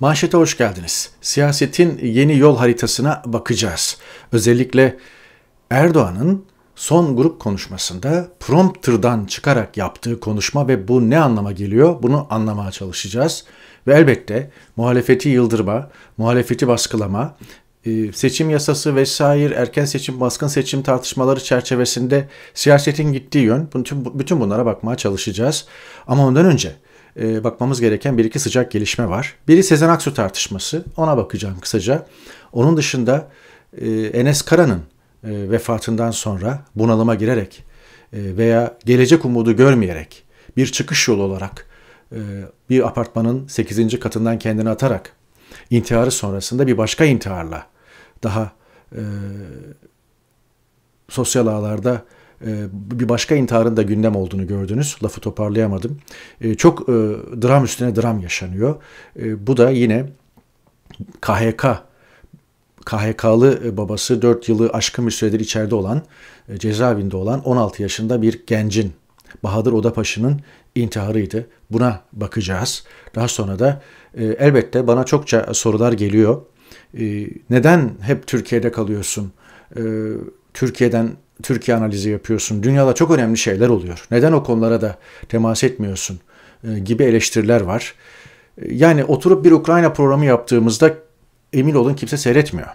Manşete hoş geldiniz. Siyasetin yeni yol haritasına bakacağız. Özellikle Erdoğan'ın son grup konuşmasında prompter'dan çıkarak yaptığı konuşma ve bu ne anlama geliyor bunu anlamaya çalışacağız. Ve elbette muhalefeti yıldırma, muhalefeti baskılama, e, seçim yasası vesaire erken seçim, baskın seçim tartışmaları çerçevesinde siyasetin gittiği yön bütün, bütün bunlara bakmaya çalışacağız. Ama ondan önce e, bakmamız gereken bir iki sıcak gelişme var. Biri Sezen Aksu tartışması. Ona bakacağım kısaca. Onun dışında e, Enes Kara'nın e, vefatından sonra bunalıma girerek e, veya gelecek umudu görmeyerek bir çıkış yolu olarak e, bir apartmanın 8. katından kendini atarak intiharı sonrasında bir başka intiharla daha e, sosyal ağlarda ee, bir başka intiharın da gündem olduğunu gördünüz. Lafı toparlayamadım. Ee, çok e, dram üstüne dram yaşanıyor. Ee, bu da yine KHK KHK'lı e, babası 4 yılı aşkın bir süredir içeride olan, e, cezaevinde olan 16 yaşında bir gencin, Bahadır Odapaşı'nın intiharıydı. Buna bakacağız. Daha sonra da elbette bana çokça sorular geliyor. neden hep Türkiye'de kalıyorsun? Türkiye'den Türkiye analizi yapıyorsun. Dünyada çok önemli şeyler oluyor. Neden o konulara da temas etmiyorsun e, gibi eleştiriler var. E, yani oturup bir Ukrayna programı yaptığımızda emin olun kimse seyretmiyor.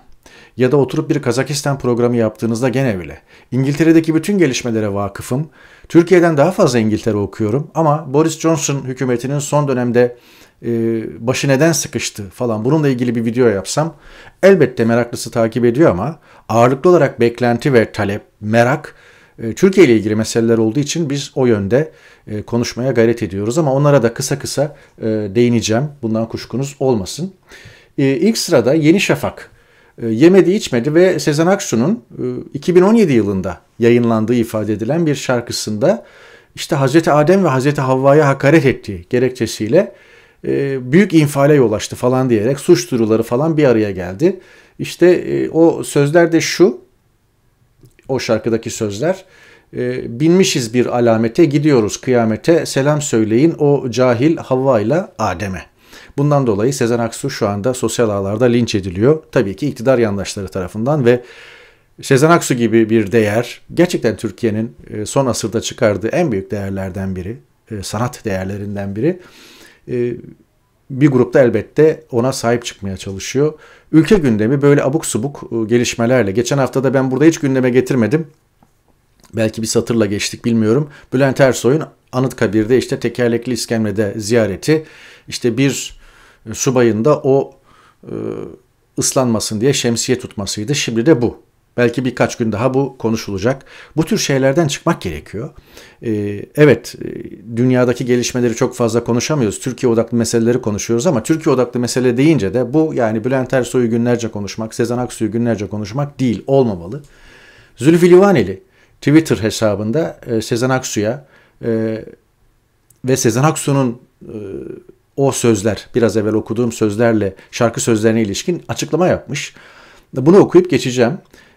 Ya da oturup bir Kazakistan programı yaptığınızda gene öyle. İngiltere'deki bütün gelişmelere vakıfım. Türkiye'den daha fazla İngiltere okuyorum ama Boris Johnson hükümetinin son dönemde e, başı neden sıkıştı falan bununla ilgili bir video yapsam elbette meraklısı takip ediyor ama ağırlıklı olarak beklenti ve talep merak e, Türkiye ile ilgili meseleler olduğu için biz o yönde e, konuşmaya gayret ediyoruz ama onlara da kısa kısa e, değineceğim. Bundan kuşkunuz olmasın. İlk sırada Yeni Şafak yemedi içmedi ve Sezen Aksu'nun 2017 yılında yayınlandığı ifade edilen bir şarkısında işte Hazreti Adem ve Hazreti Havva'ya hakaret ettiği gerekçesiyle büyük infale yol açtı falan diyerek suç duruları falan bir araya geldi. İşte o sözler de şu o şarkıdaki sözler. E, binmişiz bir alamete gidiyoruz kıyamete selam söyleyin o cahil Havva ile Adem'e. Bundan dolayı Sezen Aksu şu anda sosyal ağlarda linç ediliyor. Tabii ki iktidar yandaşları tarafından ve Sezen Aksu gibi bir değer gerçekten Türkiye'nin e, son asırda çıkardığı en büyük değerlerden biri, e, sanat değerlerinden biri e, bir grupta elbette ona sahip çıkmaya çalışıyor. Ülke gündemi böyle abuk subuk e, gelişmelerle. Geçen hafta da ben burada hiç gündeme getirmedim. Belki bir satırla geçtik bilmiyorum. Bülent Ersoy'un Anıtkabir'de işte tekerlekli iskemlede ziyareti. işte bir e, subayın da o e, ıslanmasın diye şemsiye tutmasıydı. Şimdi de bu. Belki birkaç gün daha bu konuşulacak. Bu tür şeylerden çıkmak gerekiyor. Ee, evet, e, dünyadaki gelişmeleri çok fazla konuşamıyoruz. Türkiye odaklı meseleleri konuşuyoruz ama Türkiye odaklı mesele deyince de bu yani Bülent Ersoy'u günlerce konuşmak, Sezen Aksu'yu günlerce konuşmak değil, olmamalı. Zülfü Livaneli Twitter hesabında e, Sezen Aksu'ya e, ve Sezen Aksu'nun e, o sözler, biraz evvel okuduğum sözlerle şarkı sözlerine ilişkin açıklama yapmış. Bunu okuyup geçeceğim.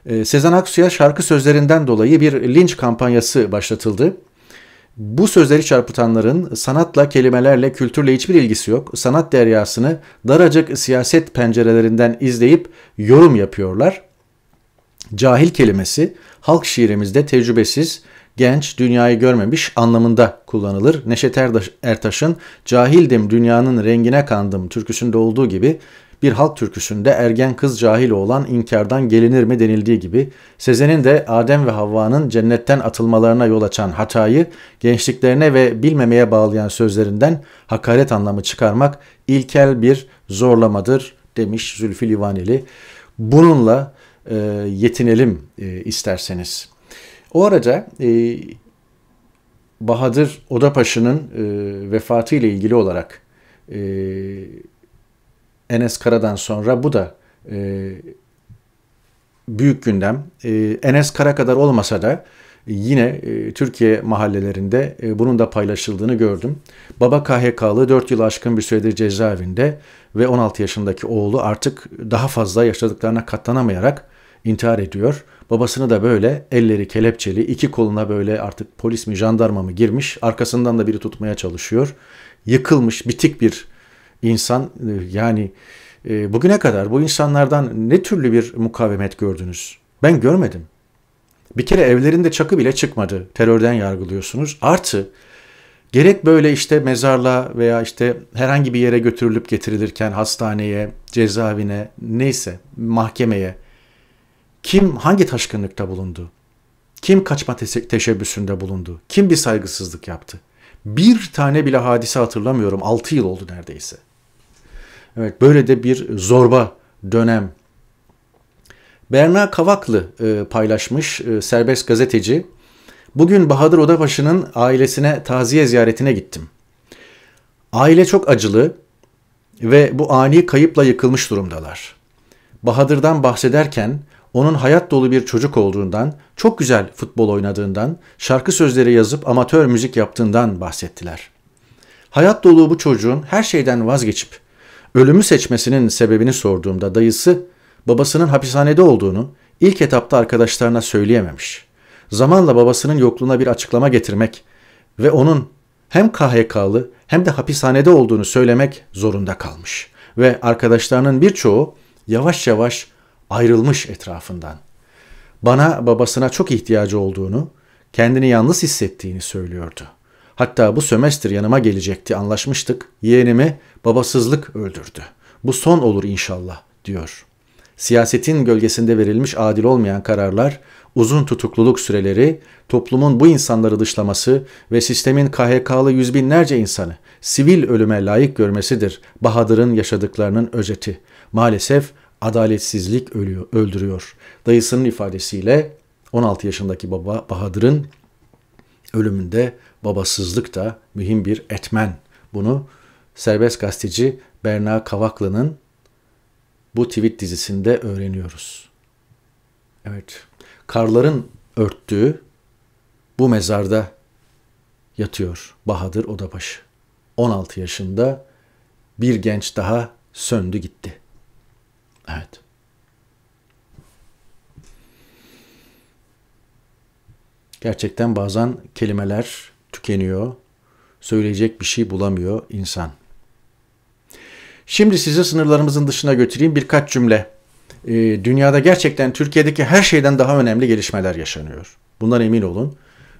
Ee, Sezen Aksu'ya şarkı sözlerinden dolayı bir linç kampanyası başlatıldı. Bu sözleri çarpıtanların sanatla, kelimelerle, kültürle hiçbir ilgisi yok. Sanat deryasını daracık siyaset pencerelerinden izleyip yorum yapıyorlar. Cahil kelimesi halk şiirimizde tecrübesiz, genç, dünyayı görmemiş anlamında kullanılır. Neşet Ertaş'ın Cahildim Dünyanın Rengine Kandım türküsünde olduğu gibi bir halk türküsünde ergen kız cahil olan inkardan gelinir mi denildiği gibi Sezen'in de Adem ve Havva'nın cennetten atılmalarına yol açan hatayı gençliklerine ve bilmemeye bağlayan sözlerinden hakaret anlamı çıkarmak ilkel bir zorlamadır demiş Zülfü Livaneli. Bununla e, yetinelim e, isterseniz. O arada e, Bahadır Odapaşı'nın e, vefatı ile ilgili olarak e, Enes Kara'dan sonra bu da e, büyük gündem. E, Enes Kara kadar olmasa da yine e, Türkiye mahallelerinde e, bunun da paylaşıldığını gördüm. Baba KHK'lı 4 yıl aşkın bir süredir cezaevinde ve 16 yaşındaki oğlu artık daha fazla yaşadıklarına katlanamayarak intihar ediyor. Babasını da böyle elleri kelepçeli, iki koluna böyle artık polis mi jandarma mı girmiş, arkasından da biri tutmaya çalışıyor. Yıkılmış, bitik bir İnsan e, yani e, bugüne kadar bu insanlardan ne türlü bir mukavemet gördünüz? Ben görmedim. Bir kere evlerinde çakı bile çıkmadı. Terörden yargılıyorsunuz. Artı gerek böyle işte mezarla veya işte herhangi bir yere götürülüp getirilirken hastaneye, cezaevine, neyse mahkemeye kim hangi taşkınlıkta bulundu? Kim kaçma teşebbüsünde bulundu? Kim bir saygısızlık yaptı? Bir tane bile hadise hatırlamıyorum. 6 yıl oldu neredeyse. Evet, böyle de bir zorba dönem. Berna Kavaklı e, paylaşmış e, serbest gazeteci. Bugün Bahadır Odabaşı'nın ailesine taziye ziyaretine gittim. Aile çok acılı ve bu ani kayıpla yıkılmış durumdalar. Bahadır'dan bahsederken onun hayat dolu bir çocuk olduğundan, çok güzel futbol oynadığından, şarkı sözleri yazıp amatör müzik yaptığından bahsettiler. Hayat dolu bu çocuğun her şeyden vazgeçip Ölümü seçmesinin sebebini sorduğumda dayısı babasının hapishanede olduğunu ilk etapta arkadaşlarına söyleyememiş. Zamanla babasının yokluğuna bir açıklama getirmek ve onun hem KHK'lı hem de hapishanede olduğunu söylemek zorunda kalmış ve arkadaşlarının birçoğu yavaş yavaş ayrılmış etrafından. Bana babasına çok ihtiyacı olduğunu, kendini yalnız hissettiğini söylüyordu. Hatta bu sömestr yanıma gelecekti anlaşmıştık. Yeğenimi babasızlık öldürdü. Bu son olur inşallah diyor. Siyasetin gölgesinde verilmiş adil olmayan kararlar, uzun tutukluluk süreleri, toplumun bu insanları dışlaması ve sistemin KHK'lı yüz binlerce insanı sivil ölüme layık görmesidir Bahadır'ın yaşadıklarının özeti. Maalesef adaletsizlik ölüyor, öldürüyor. Dayısının ifadesiyle 16 yaşındaki baba Bahadır'ın ölümünde babasızlık da mühim bir etmen. Bunu serbest gazeteci Berna Kavaklı'nın bu tweet dizisinde öğreniyoruz. Evet, karların örttüğü bu mezarda yatıyor Bahadır Odabaşı. 16 yaşında bir genç daha söndü gitti. Evet. Gerçekten bazen kelimeler tükeniyor. Söyleyecek bir şey bulamıyor insan. Şimdi sizi sınırlarımızın dışına götüreyim birkaç cümle. E, dünyada gerçekten Türkiye'deki her şeyden daha önemli gelişmeler yaşanıyor. Bundan emin olun.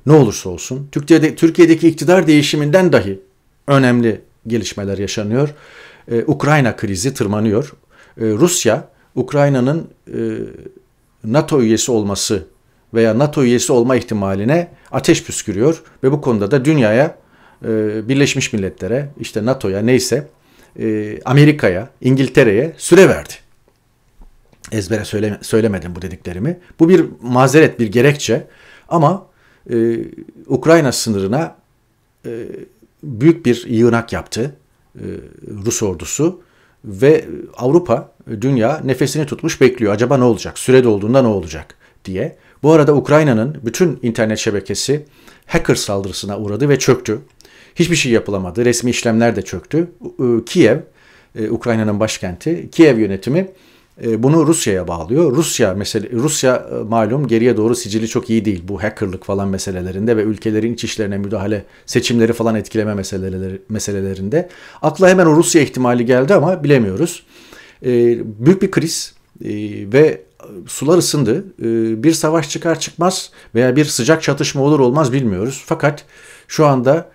Ne olursa olsun Türkiye'de Türkiye'deki iktidar değişiminden dahi önemli gelişmeler yaşanıyor. E, Ukrayna krizi tırmanıyor. E, Rusya Ukrayna'nın e, NATO üyesi olması veya NATO üyesi olma ihtimaline ateş püskürüyor ve bu konuda da dünyaya, e, Birleşmiş Milletler'e, işte NATO'ya neyse e, Amerika'ya, İngiltere'ye süre verdi. Ezbere söyle, söylemedim bu dediklerimi. Bu bir mazeret, bir gerekçe ama e, Ukrayna sınırına e, büyük bir yığınak yaptı e, Rus ordusu ve Avrupa, dünya nefesini tutmuş bekliyor. Acaba ne olacak? Süre dolduğunda ne olacak diye. Bu arada Ukrayna'nın bütün internet şebekesi hacker saldırısına uğradı ve çöktü. Hiçbir şey yapılamadı. Resmi işlemler de çöktü. E, Kiev, e, Ukrayna'nın başkenti, Kiev yönetimi e, bunu Rusya'ya bağlıyor. Rusya mesela Rusya malum geriye doğru sicili çok iyi değil bu hackerlık falan meselelerinde ve ülkelerin iç işlerine müdahale, seçimleri falan etkileme meselelerinde. Akla hemen o Rusya ihtimali geldi ama bilemiyoruz. Büyük bir kriz ve sular ısındı. Ee, bir savaş çıkar çıkmaz veya bir sıcak çatışma olur olmaz bilmiyoruz. Fakat şu anda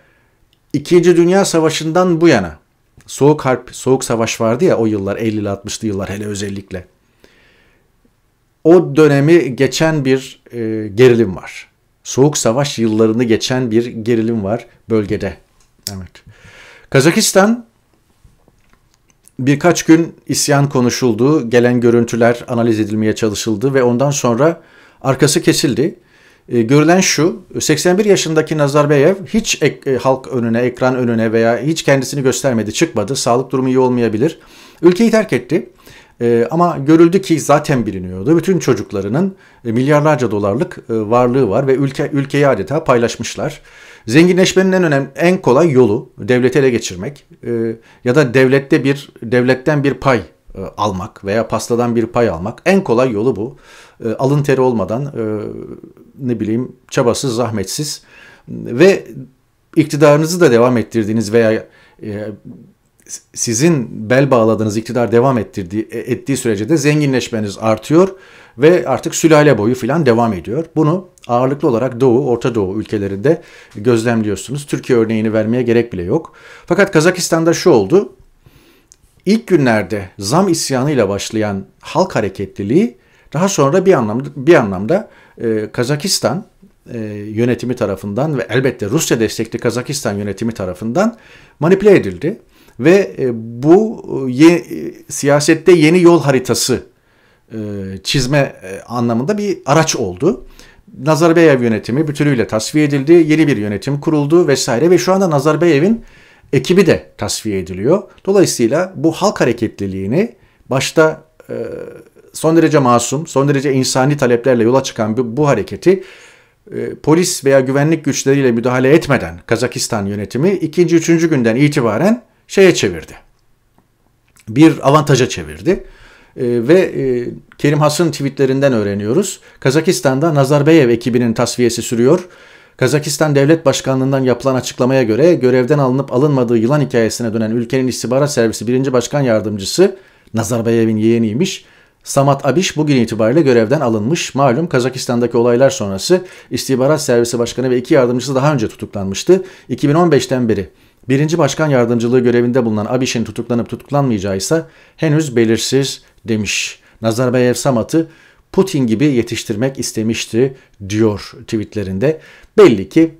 İkinci Dünya Savaşı'ndan bu yana soğuk harp, soğuk savaş vardı ya o yıllar 50'li 60'lı yıllar hele özellikle. O dönemi geçen bir e, gerilim var. Soğuk savaş yıllarını geçen bir gerilim var bölgede. Evet. Kazakistan Birkaç gün isyan konuşuldu, gelen görüntüler analiz edilmeye çalışıldı ve ondan sonra arkası kesildi. E, görülen şu, 81 yaşındaki Nazarbayev hiç ek, e, halk önüne, ekran önüne veya hiç kendisini göstermedi, çıkmadı. Sağlık durumu iyi olmayabilir. Ülkeyi terk etti. E, ama görüldü ki zaten biliniyordu. Bütün çocuklarının milyarlarca dolarlık varlığı var ve ülke ülkeyi adeta paylaşmışlar. Zenginleşmenin en önemli, en kolay yolu devleti ele geçirmek e, ya da devlette bir devletten bir pay e, almak veya pastadan bir pay almak en kolay yolu bu. E, alın teri olmadan e, ne bileyim çabasız, zahmetsiz ve iktidarınızı da devam ettirdiğiniz veya e, sizin bel bağladığınız iktidar devam ettirdiği, e, ettiği sürece de zenginleşmeniz artıyor ve artık sülale boyu filan devam ediyor. Bunu ağırlıklı olarak Doğu, Orta Doğu ülkelerinde gözlemliyorsunuz. Türkiye örneğini vermeye gerek bile yok. Fakat Kazakistan'da şu oldu. İlk günlerde zam isyanıyla başlayan halk hareketliliği daha sonra bir anlamda bir anlamda e, Kazakistan e, yönetimi tarafından ve elbette Rusya destekli Kazakistan yönetimi tarafından manipüle edildi ve e, bu e, ye, e, siyasette yeni yol haritası çizme anlamında bir araç oldu. Nazarbayev yönetimi bütünüyle tasfiye edildi, yeni bir yönetim kuruldu vesaire ve şu anda Nazarbayev'in ekibi de tasfiye ediliyor. Dolayısıyla bu halk hareketliliğini başta son derece masum, son derece insani taleplerle yola çıkan bu, hareketi polis veya güvenlik güçleriyle müdahale etmeden Kazakistan yönetimi ikinci, üçüncü günden itibaren şeye çevirdi. Bir avantaja çevirdi. E, ve e, Kerim Has'ın tweetlerinden öğreniyoruz. Kazakistan'da Nazarbayev ekibinin tasfiyesi sürüyor. Kazakistan Devlet Başkanlığı'ndan yapılan açıklamaya göre görevden alınıp alınmadığı yılan hikayesine dönen ülkenin istihbarat servisi 1. Başkan Yardımcısı Nazarbayev'in yeğeniymiş. Samat Abiş bugün itibariyle görevden alınmış. Malum Kazakistan'daki olaylar sonrası istihbarat servisi başkanı ve iki yardımcısı daha önce tutuklanmıştı. 2015'ten beri Birinci başkan yardımcılığı görevinde bulunan Abiş'in tutuklanıp tutuklanmayacağı ise henüz belirsiz demiş. Nazarbayev Samat'ı Putin gibi yetiştirmek istemişti diyor tweetlerinde. Belli ki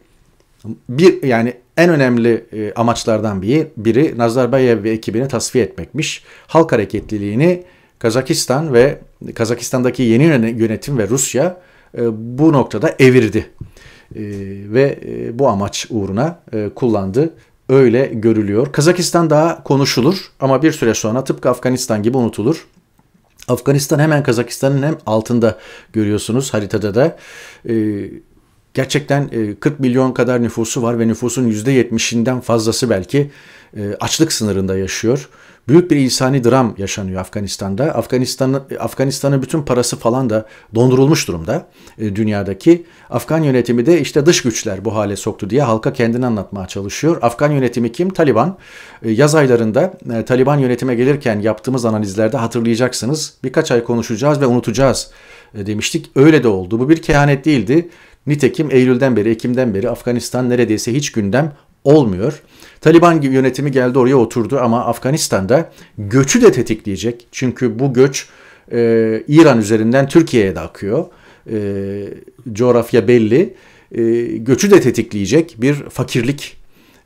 bir yani en önemli e, amaçlardan biri, biri Nazarbayev ve ekibini tasfiye etmekmiş. Halk hareketliliğini Kazakistan ve Kazakistan'daki yeni yönetim ve Rusya e, bu noktada evirdi e, ve bu amaç uğruna kullandı öyle görülüyor. Kazakistan daha konuşulur ama bir süre sonra tıpkı Afganistan gibi unutulur. Afganistan hemen Kazakistan'ın hem altında görüyorsunuz haritada da. Ee, gerçekten 40 e, milyon kadar nüfusu var ve nüfusun %70'inden fazlası belki e, açlık sınırında yaşıyor. Büyük bir insani dram yaşanıyor Afganistan'da. Afganistan'ın Afganistan'ın bütün parası falan da dondurulmuş durumda e, dünyadaki. Afgan yönetimi de işte dış güçler bu hale soktu diye halka kendini anlatmaya çalışıyor. Afgan yönetimi kim? Taliban. E, yaz aylarında Taliban yönetime gelirken yaptığımız analizlerde hatırlayacaksınız. Birkaç ay konuşacağız ve unutacağız demiştik. Öyle de oldu. Bu bir kehanet değildi. Nitekim Eylül'den beri, Ekim'den beri Afganistan neredeyse hiç gündem olmuyor. Taliban yönetimi geldi oraya oturdu ama Afganistan'da göçü de tetikleyecek. Çünkü bu göç e, İran üzerinden Türkiye'ye de akıyor. E, coğrafya belli. E, göçü de tetikleyecek bir fakirlik,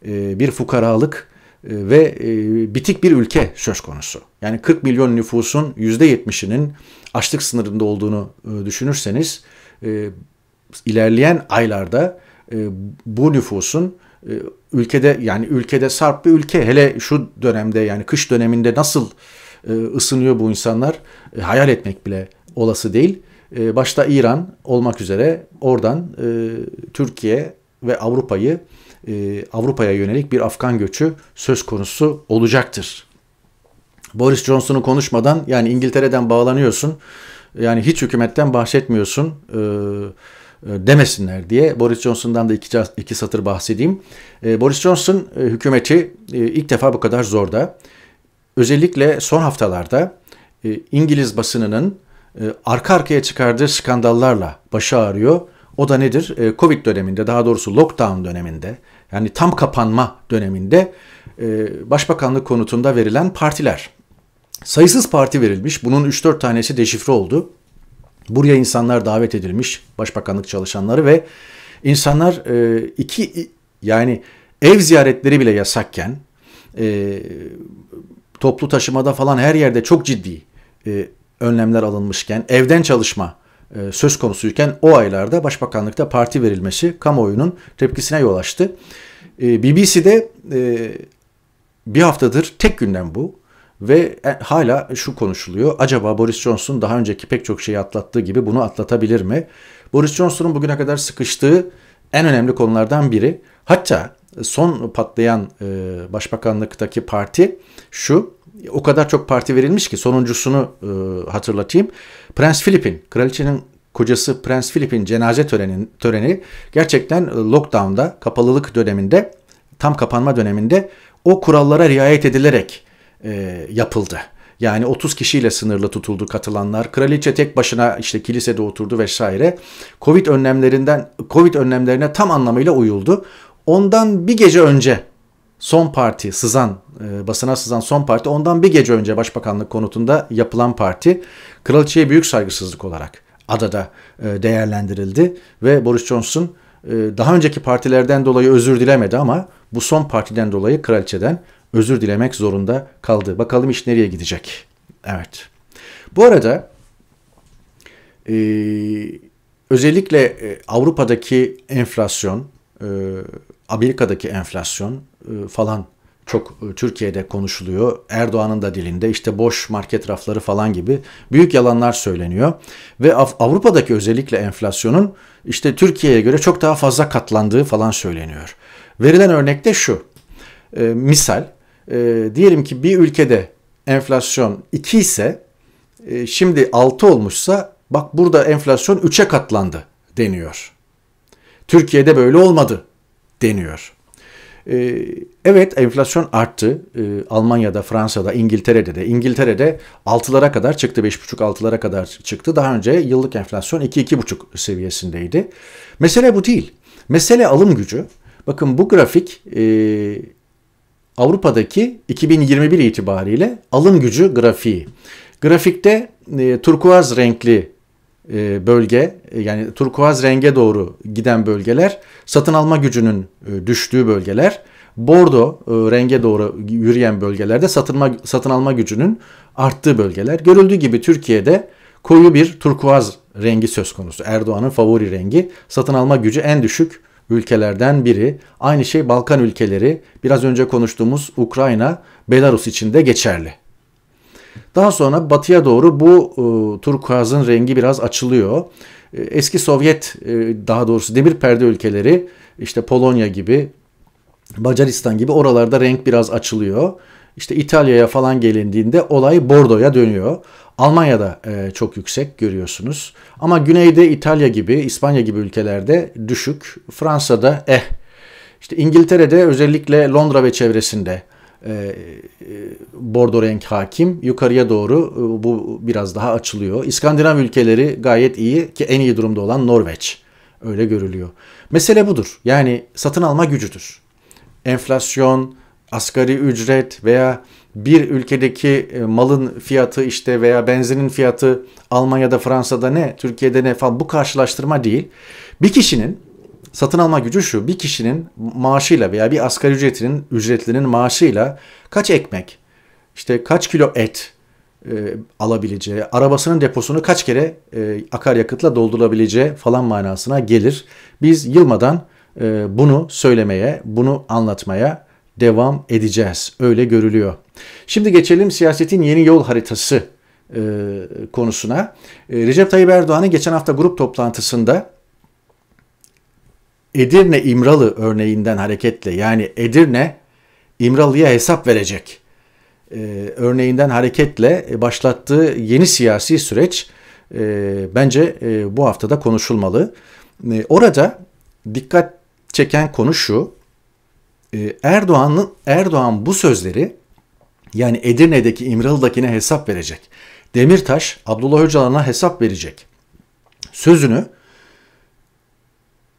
e, bir fukaralık e, ve e, bitik bir ülke söz konusu. Yani 40 milyon nüfusun %70'inin açlık sınırında olduğunu e, düşünürseniz e, ilerleyen aylarda e, bu nüfusun ee, ülkede yani ülkede sarp bir ülke hele şu dönemde yani kış döneminde nasıl e, ısınıyor bu insanlar e, hayal etmek bile olası değil. E, başta İran olmak üzere oradan Türkiye ve Avrupa'yı Avrupa'ya yönelik bir Afgan göçü söz konusu olacaktır. Boris Johnson'u konuşmadan yani İngiltere'den bağlanıyorsun. Yani hiç hükümetten bahsetmiyorsun. Ee, e, demesinler diye Boris Johnson'dan da iki, iki satır bahsedeyim. E, Boris Johnson e, hükümeti ilk defa bu kadar zorda. Özellikle son haftalarda İngiliz basınının arka arkaya çıkardığı skandallarla başı ağrıyor. O da nedir? Covid döneminde, daha doğrusu lockdown döneminde, yani tam kapanma döneminde Başbakanlık konutunda verilen partiler. Sayısız parti verilmiş. Bunun 3-4 tanesi deşifre oldu. Buraya insanlar davet edilmiş, başbakanlık çalışanları ve insanlar e, iki yani ev ziyaretleri bile yasakken e, toplu taşımada falan her yerde çok ciddi e, önlemler alınmışken evden çalışma e, söz konusuyken o aylarda başbakanlıkta parti verilmesi kamuoyunun tepkisine yol açtı. E, BBC'de e, bir haftadır tek gündem bu. Ve e, hala şu konuşuluyor. Acaba Boris Johnson daha önceki pek çok şeyi atlattığı gibi bunu atlatabilir mi? Boris Johnson'un bugüne kadar sıkıştığı en önemli konulardan biri. Hatta son patlayan e, başbakanlıktaki parti şu. O kadar çok parti verilmiş ki sonuncusunu e, hatırlatayım. Prens Philip'in, kraliçenin kocası Prens Philip'in cenaze töreni, töreni gerçekten e, lockdown'da, kapalılık döneminde, tam kapanma döneminde o kurallara riayet edilerek e, yapıldı. Yani 30 kişiyle sınırlı tutuldu katılanlar. Kraliçe tek başına işte kilisede oturdu vesaire. Covid önlemlerinden Covid önlemlerine tam anlamıyla uyuldu. Ondan bir gece önce son parti sızan e, basına sızan son parti ondan bir gece önce başbakanlık konutunda yapılan parti kraliçeye büyük saygısızlık olarak adada e, değerlendirildi ve Boris Johnson e, daha önceki partilerden dolayı özür dilemedi ama bu son partiden dolayı kraliçeden özür dilemek zorunda kaldı. Bakalım iş nereye gidecek? Evet. Bu arada e, özellikle e, Avrupa'daki enflasyon, e, Amerika'daki enflasyon e, falan çok e, Türkiye'de konuşuluyor. Erdoğan'ın da dilinde işte boş market rafları falan gibi büyük yalanlar söyleniyor. Ve Av- Avrupa'daki özellikle enflasyonun işte Türkiye'ye göre çok daha fazla katlandığı falan söyleniyor. Verilen örnek de şu. E, misal e, diyelim ki bir ülkede enflasyon 2 ise e, şimdi 6 olmuşsa bak burada enflasyon 3'e katlandı deniyor. Türkiye'de böyle olmadı deniyor. E, evet enflasyon arttı. E, Almanya'da, Fransa'da, İngiltere'de de. İngiltere'de 6'lara kadar çıktı. 5,5-6'lara kadar çıktı. Daha önce yıllık enflasyon 2-2,5 seviyesindeydi. Mesele bu değil. Mesele alım gücü. Bakın bu grafik e, Avrupa'daki 2021 itibariyle alım gücü grafiği. Grafikte e, turkuaz renkli e, bölge e, yani turkuaz renge doğru giden bölgeler satın alma gücünün e, düştüğü bölgeler. Bordo e, renge doğru yürüyen bölgelerde satınma, satın alma gücünün arttığı bölgeler. Görüldüğü gibi Türkiye'de koyu bir turkuaz rengi söz konusu. Erdoğan'ın favori rengi satın alma gücü en düşük ülkelerden biri. Aynı şey Balkan ülkeleri, biraz önce konuştuğumuz Ukrayna, Belarus için de geçerli. Daha sonra batıya doğru bu e, turkuazın rengi biraz açılıyor. E, eski Sovyet e, daha doğrusu demir perde ülkeleri işte Polonya gibi, Macaristan gibi oralarda renk biraz açılıyor. İşte İtalya'ya falan gelindiğinde olay Bordo'ya dönüyor. Almanya'da e, çok yüksek görüyorsunuz. Ama güneyde İtalya gibi, İspanya gibi ülkelerde düşük. Fransa'da eh. İşte İngiltere'de özellikle Londra ve çevresinde e, e, bordo renk hakim. Yukarıya doğru e, bu biraz daha açılıyor. İskandinav ülkeleri gayet iyi ki en iyi durumda olan Norveç. Öyle görülüyor. Mesele budur. Yani satın alma gücüdür. Enflasyon, asgari ücret veya bir ülkedeki e, malın fiyatı işte veya benzinin fiyatı Almanya'da, Fransa'da ne, Türkiye'de ne falan bu karşılaştırma değil. Bir kişinin satın alma gücü şu. Bir kişinin maaşıyla veya bir asgari ücretinin ücretlinin maaşıyla kaç ekmek, işte kaç kilo et e, alabileceği, arabasının deposunu kaç kere e, akaryakıtla doldurulabileceği falan manasına gelir. Biz yılmadan e, bunu söylemeye, bunu anlatmaya devam edeceğiz. Öyle görülüyor. Şimdi geçelim siyasetin yeni yol haritası e, konusuna. E, Recep Tayyip Erdoğan'ın geçen hafta grup toplantısında Edirne İmralı örneğinden hareketle yani Edirne İmralı'ya hesap verecek e, örneğinden hareketle başlattığı yeni siyasi süreç e, bence e, bu haftada konuşulmalı. E, orada dikkat çeken konu şu ee, Erdoğan'ın Erdoğan bu sözleri yani Edirne'deki İmralı'dakine hesap verecek. Demirtaş Abdullah Öcalan'a hesap verecek. Sözünü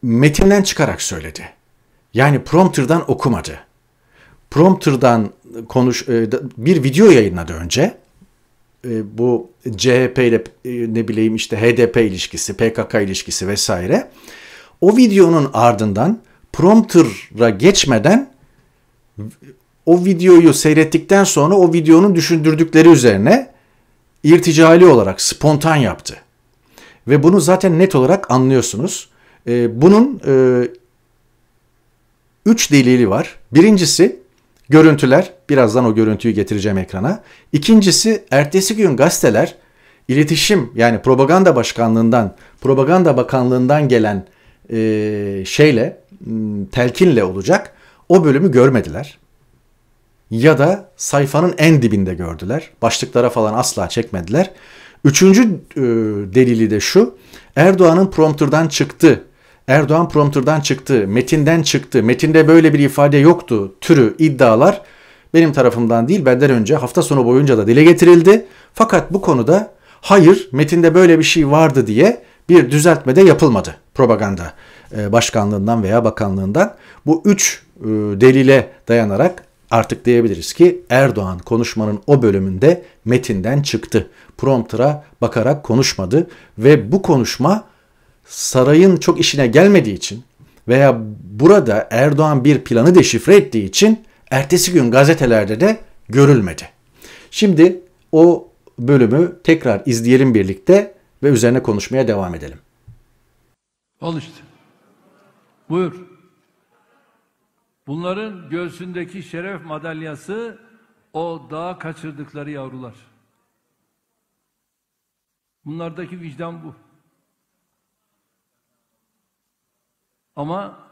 metinden çıkarak söyledi. Yani prompter'dan okumadı. Prompter'dan konuş e, bir video yayınladı önce. E, bu CHP ile e, ne bileyim işte HDP ilişkisi, PKK ilişkisi vesaire. O videonun ardından prompter'a geçmeden o videoyu seyrettikten sonra o videonun düşündürdükleri üzerine irticali olarak spontan yaptı. Ve bunu zaten net olarak anlıyorsunuz. Ee, bunun e, üç delili var. Birincisi görüntüler. Birazdan o görüntüyü getireceğim ekrana. İkincisi ertesi gün gazeteler iletişim yani propaganda başkanlığından, propaganda bakanlığından gelen e, şeyle Hmm, telkinle olacak. O bölümü görmediler. Ya da sayfanın en dibinde gördüler. Başlıklara falan asla çekmediler. Üçüncü e, delili de şu. Erdoğan'ın prompterdan çıktı. Erdoğan prompterdan çıktı, metinden çıktı, metinde böyle bir ifade yoktu türü iddialar benim tarafımdan değil benden önce hafta sonu boyunca da dile getirildi. Fakat bu konuda hayır metinde böyle bir şey vardı diye bir düzeltme de yapılmadı propaganda e, başkanlığından veya bakanlığından bu üç e, delile dayanarak artık diyebiliriz ki Erdoğan konuşmanın o bölümünde metinden çıktı. Prompter'a bakarak konuşmadı ve bu konuşma sarayın çok işine gelmediği için veya burada Erdoğan bir planı deşifre ettiği için ertesi gün gazetelerde de görülmedi. Şimdi o bölümü tekrar izleyelim birlikte ve üzerine konuşmaya devam edelim. Al işte. Buyur. Bunların göğsündeki şeref madalyası o dağa kaçırdıkları yavrular. Bunlardaki vicdan bu. Ama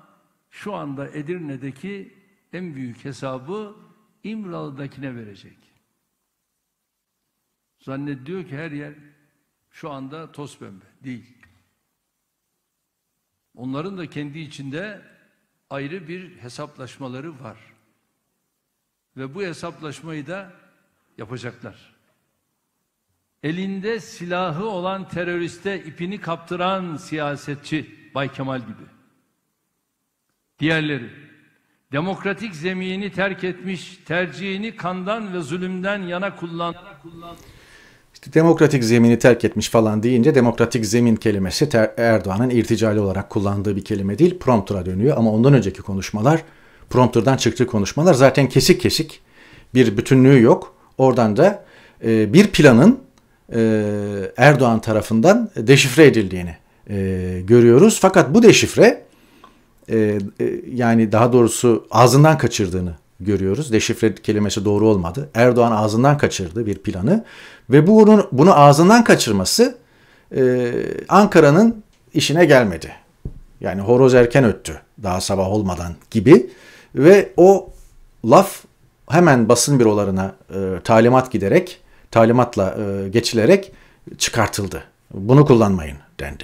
şu anda Edirne'deki en büyük hesabı İmralı'dakine verecek. Zannediyor ki her yer şu anda toz pembe değil. Onların da kendi içinde ayrı bir hesaplaşmaları var. Ve bu hesaplaşmayı da yapacaklar. Elinde silahı olan teröriste ipini kaptıran siyasetçi Bay Kemal gibi. Diğerleri demokratik zemini terk etmiş, tercihini kandan ve zulümden yana kullanan işte demokratik zemini terk etmiş falan deyince demokratik zemin kelimesi Erdoğan'ın irticali olarak kullandığı bir kelime değil prompter'a dönüyor ama ondan önceki konuşmalar prompter'dan çıktığı konuşmalar zaten kesik kesik bir bütünlüğü yok. Oradan da e, bir planın e, Erdoğan tarafından deşifre edildiğini e, görüyoruz. Fakat bu deşifre e, e, yani daha doğrusu ağzından kaçırdığını görüyoruz. Deşifre kelimesi doğru olmadı. Erdoğan ağzından kaçırdı bir planı ve bunu, bunu ağzından kaçırması e, Ankara'nın işine gelmedi. Yani horoz erken öttü daha sabah olmadan gibi ve o laf hemen basın bürolarına e, talimat giderek, talimatla e, geçilerek çıkartıldı. Bunu kullanmayın dendi.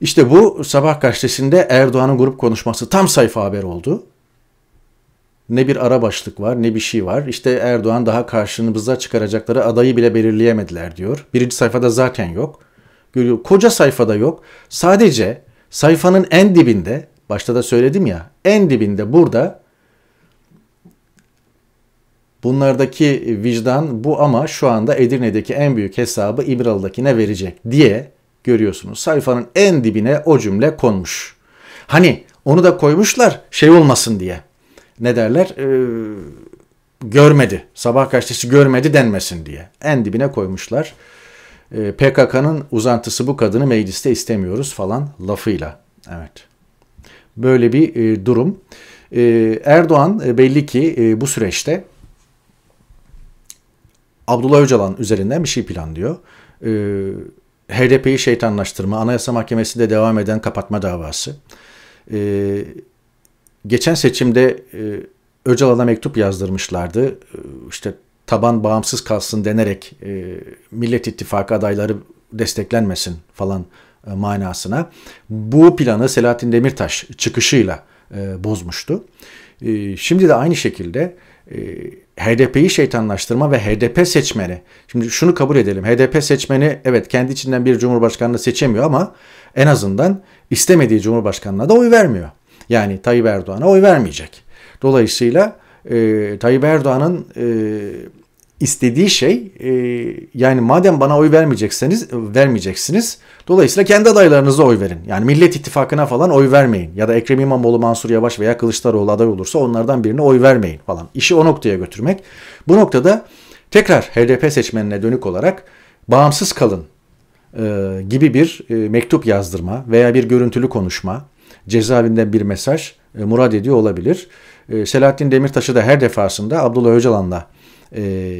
İşte bu sabah gazetesinde Erdoğan'ın grup konuşması tam sayfa haber oldu ne bir ara başlık var ne bir şey var. İşte Erdoğan daha karşınıza çıkaracakları adayı bile belirleyemediler diyor. Birinci sayfada zaten yok. Koca sayfada yok. Sadece sayfanın en dibinde, başta da söyledim ya, en dibinde burada bunlardaki vicdan bu ama şu anda Edirne'deki en büyük hesabı İmralı'dakine verecek diye görüyorsunuz. Sayfanın en dibine o cümle konmuş. Hani onu da koymuşlar şey olmasın diye ne derler e, görmedi. Sabah gazetesi görmedi denmesin diye. En dibine koymuşlar. E, ee, PKK'nın uzantısı bu kadını mecliste istemiyoruz falan lafıyla. Evet. Böyle bir e, durum. E, Erdoğan e, belli ki e, bu süreçte Abdullah Öcalan üzerinden bir şey planlıyor. E, HDP'yi şeytanlaştırma, Anayasa Mahkemesi'nde devam eden kapatma davası. E, geçen seçimde e, Öcalan'a mektup yazdırmışlardı. E, işte taban bağımsız kalsın denerek e, Millet İttifakı adayları desteklenmesin falan e, manasına. Bu planı Selahattin Demirtaş çıkışıyla e, bozmuştu. E, şimdi de aynı şekilde e, HDP'yi şeytanlaştırma ve HDP seçmeni. Şimdi şunu kabul edelim. HDP seçmeni evet kendi içinden bir cumhurbaşkanını seçemiyor ama en azından istemediği cumhurbaşkanına da oy vermiyor. Yani Tayyip Erdoğan'a oy vermeyecek. Dolayısıyla e, Tayyip Erdoğan'ın e, istediği şey e, yani madem bana oy vermeyecekseniz e, vermeyeceksiniz dolayısıyla kendi adaylarınıza oy verin. Yani Millet İttifakı'na falan oy vermeyin ya da Ekrem İmamoğlu, Mansur Yavaş veya Kılıçdaroğlu aday olursa onlardan birine oy vermeyin falan. İşi o noktaya götürmek. Bu noktada tekrar HDP seçmenine dönük olarak bağımsız kalın e, gibi bir e, mektup yazdırma veya bir görüntülü konuşma cezaevinden bir mesaj e, murad ediyor olabilir. E, Selahattin Demirtaş'ı da her defasında Abdullah Öcalan'la e,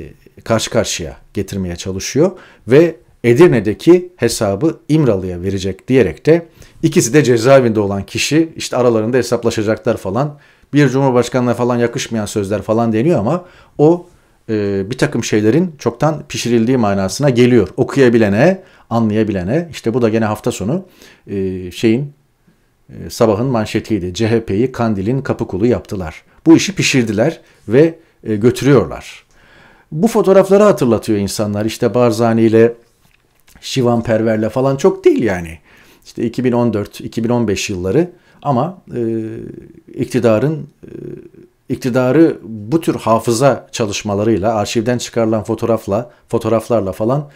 karşı karşıya getirmeye çalışıyor ve Edirne'deki hesabı İmralı'ya verecek diyerek de ikisi de cezaevinde olan kişi işte aralarında hesaplaşacaklar falan bir cumhurbaşkanına falan yakışmayan sözler falan deniyor ama o e, bir takım şeylerin çoktan pişirildiği manasına geliyor. Okuyabilene, anlayabilene işte bu da gene hafta sonu e, şeyin ee, sabahın manşetiydi. CHP'yi Kandil'in kapı kulu yaptılar. Bu işi pişirdiler ve e, götürüyorlar. Bu fotoğrafları hatırlatıyor insanlar. İşte Barzani ile Şivan Perver'le falan çok değil yani. İşte 2014-2015 yılları ama e, iktidarın e, iktidarı bu tür hafıza çalışmalarıyla, arşivden çıkarılan fotoğrafla, fotoğraflarla falan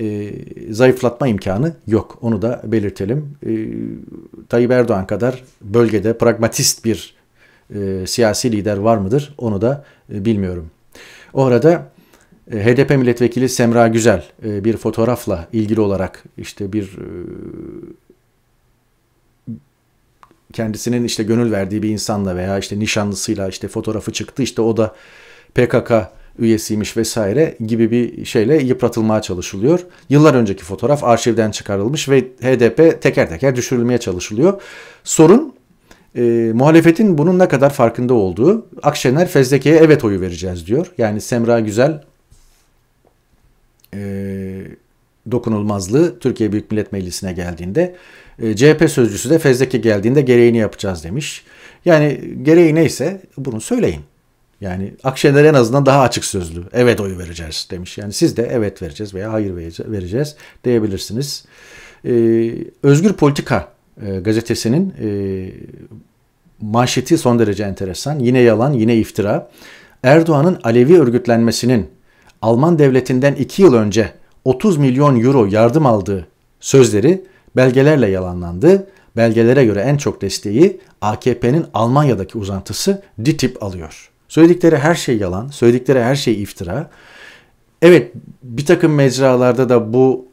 e, zayıflatma imkanı yok. Onu da belirtelim. E, Tayyip Erdoğan kadar bölgede pragmatist bir e, siyasi lider var mıdır onu da e, bilmiyorum. Orada e, HDP milletvekili Semra Güzel e, bir fotoğrafla ilgili olarak işte bir e, kendisinin işte gönül verdiği bir insanla veya işte nişanlısıyla işte fotoğrafı çıktı İşte o da PKK üyesiymiş vesaire gibi bir şeyle yıpratılmaya çalışılıyor. Yıllar önceki fotoğraf arşivden çıkarılmış ve HDP teker teker düşürülmeye çalışılıyor. Sorun e, muhalefetin bunun ne kadar farkında olduğu. Akşener Fezleke'ye evet oyu vereceğiz diyor. Yani Semra Güzel e, dokunulmazlığı Türkiye Büyük Millet Meclisi'ne geldiğinde e, CHP sözcüsü de Fezleke geldiğinde gereğini yapacağız demiş. Yani gereği neyse bunu söyleyin. Yani Akşener en azından daha açık sözlü. Evet oyu vereceğiz demiş. Yani siz de evet vereceğiz veya hayır vereceğiz diyebilirsiniz. Ee, Özgür Politika e, gazetesinin e, manşeti son derece enteresan. Yine yalan, yine iftira. Erdoğan'ın Alevi örgütlenmesinin Alman devletinden 2 yıl önce 30 milyon euro yardım aldığı sözleri belgelerle yalanlandı. Belgelere göre en çok desteği AKP'nin Almanya'daki uzantısı DİTİP alıyor. Söyledikleri her şey yalan, söyledikleri her şey iftira. Evet bir takım mecralarda da bu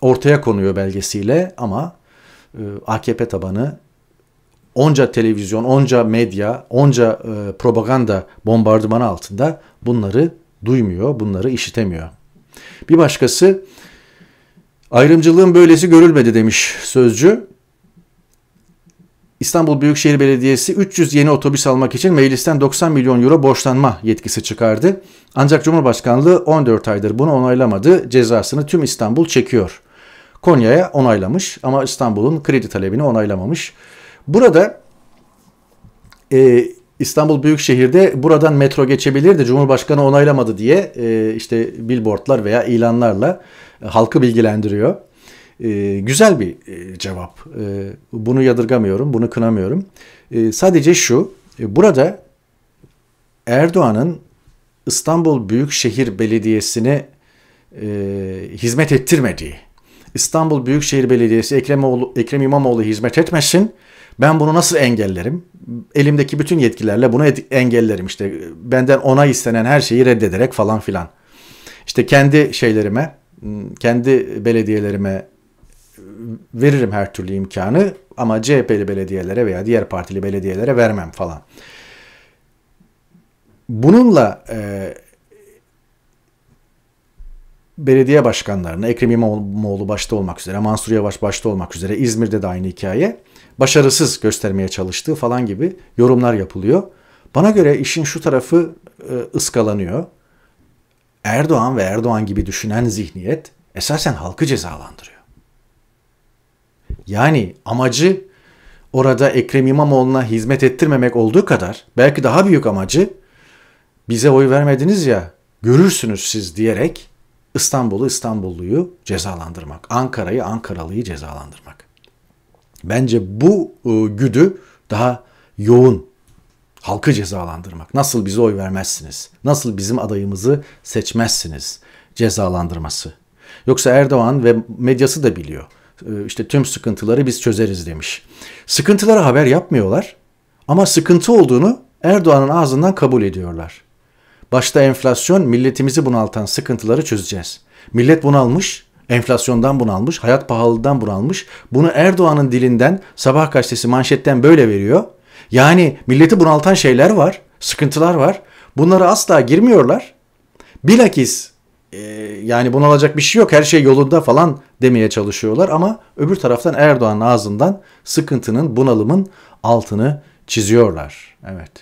ortaya konuyor belgesiyle ama e, AKP tabanı onca televizyon, onca medya, onca e, propaganda bombardımanı altında bunları duymuyor, bunları işitemiyor. Bir başkası ayrımcılığın böylesi görülmedi demiş sözcü. İstanbul Büyükşehir Belediyesi 300 yeni otobüs almak için meclisten 90 milyon euro borçlanma yetkisi çıkardı. Ancak Cumhurbaşkanlığı 14 aydır bunu onaylamadı. Cezasını tüm İstanbul çekiyor. Konya'ya onaylamış ama İstanbul'un kredi talebini onaylamamış. Burada e, İstanbul Büyükşehir'de buradan metro geçebilirdi. Cumhurbaşkanı onaylamadı diye e, işte billboardlar veya ilanlarla e, halkı bilgilendiriyor e, güzel bir e, cevap. E, bunu yadırgamıyorum, bunu kınamıyorum. E, sadece şu, e, burada Erdoğan'ın İstanbul Büyükşehir Belediyesi'ne e, hizmet ettirmediği, İstanbul Büyükşehir Belediyesi Ekrem, Oğlu, Ekrem İmamoğlu hizmet etmesin, ben bunu nasıl engellerim? Elimdeki bütün yetkilerle bunu engellerim işte. E, benden onay istenen her şeyi reddederek falan filan. İşte kendi şeylerime, kendi belediyelerime veririm her türlü imkanı ama CHP'li belediyelere veya diğer partili belediyelere vermem falan. Bununla e, belediye başkanlarına, Ekrem İmamoğlu başta olmak üzere, Mansur Yavaş başta olmak üzere, İzmir'de de aynı hikaye, başarısız göstermeye çalıştığı falan gibi yorumlar yapılıyor. Bana göre işin şu tarafı e, ıskalanıyor. Erdoğan ve Erdoğan gibi düşünen zihniyet esasen halkı cezalandırıyor. Yani amacı orada Ekrem İmamoğlu'na hizmet ettirmemek olduğu kadar belki daha büyük amacı bize oy vermediniz ya görürsünüz siz diyerek İstanbul'u İstanbulluyu cezalandırmak, Ankara'yı Ankaralıyı cezalandırmak. Bence bu ıı, güdü daha yoğun halkı cezalandırmak. Nasıl bize oy vermezsiniz? Nasıl bizim adayımızı seçmezsiniz? Cezalandırması. Yoksa Erdoğan ve medyası da biliyor. E, işte tüm sıkıntıları biz çözeriz demiş. Sıkıntılara haber yapmıyorlar ama sıkıntı olduğunu Erdoğan'ın ağzından kabul ediyorlar. Başta enflasyon milletimizi bunaltan sıkıntıları çözeceğiz. Millet bunalmış, enflasyondan bunalmış, hayat pahalılığından bunalmış. Bunu Erdoğan'ın dilinden sabah gazetesi manşetten böyle veriyor. Yani milleti bunaltan şeyler var, sıkıntılar var. Bunlara asla girmiyorlar. Bilakis ee, yani bunalacak bir şey yok her şey yolunda falan demeye çalışıyorlar ama öbür taraftan Erdoğan'ın ağzından sıkıntının bunalımın altını çiziyorlar. Evet.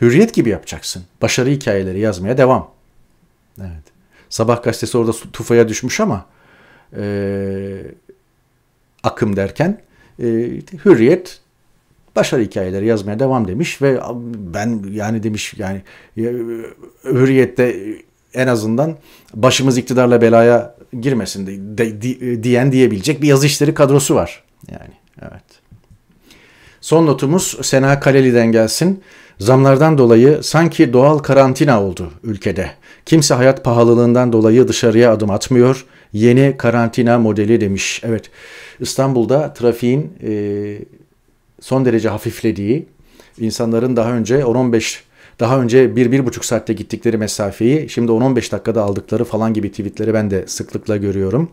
Hürriyet gibi yapacaksın. Başarı hikayeleri yazmaya devam. Evet. Sabah gazetesi orada tufaya düşmüş ama e, akım derken e, Hürriyet başarı hikayeleri yazmaya devam demiş ve ben yani demiş yani e, Hürriyet'te en azından başımız iktidarla belaya girmesin de, de, de, diyen diyebilecek bir yazı işleri kadrosu var. Yani evet. Son notumuz Sena Kaleli'den gelsin. Zamlardan dolayı sanki doğal karantina oldu ülkede. Kimse hayat pahalılığından dolayı dışarıya adım atmıyor. Yeni karantina modeli demiş. Evet İstanbul'da trafiğin e, son derece hafiflediği, insanların daha önce 10-15 daha önce 1-1,5 saatte gittikleri mesafeyi şimdi 10-15 dakikada aldıkları falan gibi tweetleri ben de sıklıkla görüyorum.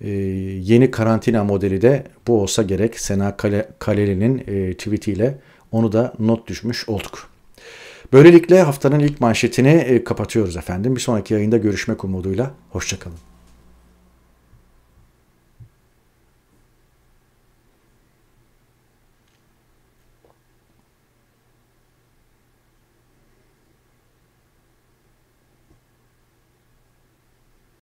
Ee, yeni karantina modeli de bu olsa gerek. Sena Kale, Kaleli'nin e, tweetiyle onu da not düşmüş olduk. Böylelikle haftanın ilk manşetini e, kapatıyoruz efendim. Bir sonraki yayında görüşmek umuduyla. Hoşçakalın.